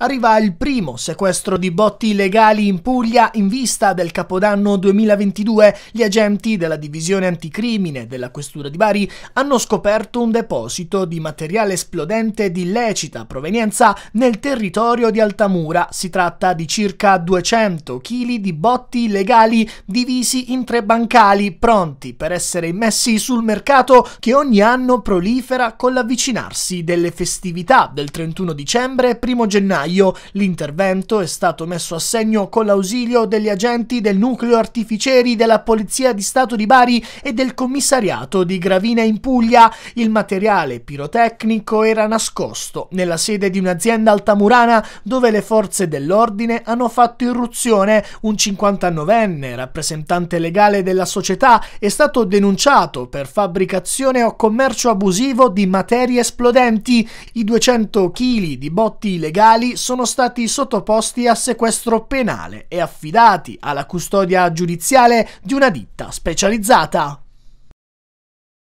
Arriva il primo sequestro di botti legali in Puglia in vista del Capodanno 2022. Gli agenti della divisione anticrimine della Questura di Bari hanno scoperto un deposito di materiale esplodente di illecita provenienza nel territorio di Altamura. Si tratta di circa 200 kg di botti legali divisi in tre bancali, pronti per essere immessi sul mercato che ogni anno prolifera con l'avvicinarsi delle festività del 31 dicembre e 1 gennaio febbraio. L'intervento è stato messo a segno con l'ausilio degli agenti del nucleo artificieri della Polizia di Stato di Bari e del commissariato di Gravina in Puglia. Il materiale pirotecnico era nascosto nella sede di un'azienda altamurana dove le forze dell'ordine hanno fatto irruzione. Un 59enne, rappresentante legale della società, è stato denunciato per fabbricazione o commercio abusivo di materie esplodenti. I 200 kg di botti illegali sono stati sottoposti a sequestro penale e affidati alla custodia giudiziale di una ditta specializzata.